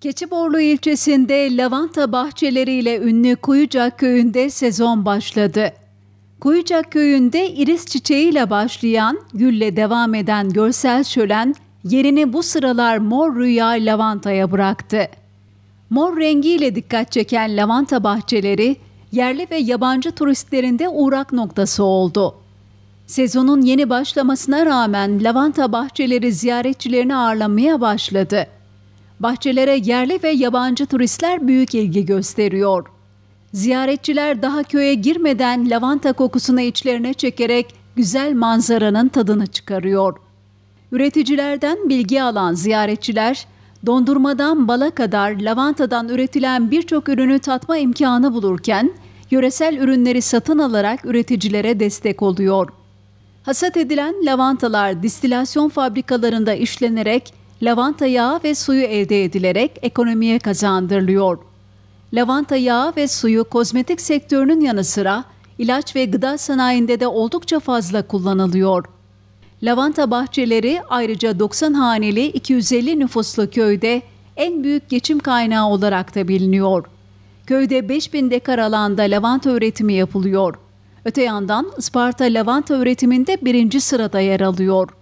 Keçiborlu ilçesinde lavanta bahçeleriyle ünlü Kuyucak köyünde sezon başladı. Kuyucak köyünde iris çiçeğiyle başlayan, gülle devam eden görsel şölen yerini bu sıralar mor rüya lavantaya bıraktı. Mor rengiyle dikkat çeken lavanta bahçeleri yerli ve yabancı turistlerin de uğrak noktası oldu. Sezonun yeni başlamasına rağmen lavanta bahçeleri ziyaretçilerini ağırlamaya başladı. Bahçelere yerli ve yabancı turistler büyük ilgi gösteriyor. Ziyaretçiler daha köye girmeden lavanta kokusunu içlerine çekerek güzel manzaranın tadını çıkarıyor. Üreticilerden bilgi alan ziyaretçiler dondurmadan bala kadar lavantadan üretilen birçok ürünü tatma imkanı bulurken yöresel ürünleri satın alarak üreticilere destek oluyor. Hasat edilen lavantalar distilasyon fabrikalarında işlenerek lavanta yağı ve suyu elde edilerek ekonomiye kazandırılıyor. Lavanta yağı ve suyu kozmetik sektörünün yanı sıra ilaç ve gıda sanayinde de oldukça fazla kullanılıyor. Lavanta bahçeleri ayrıca 90 haneli 250 nüfuslu köyde en büyük geçim kaynağı olarak da biliniyor. Köyde 5000 dekar alanda lavanta üretimi yapılıyor. Öte yandan Sparta lavanta üretiminde birinci sırada yer alıyor.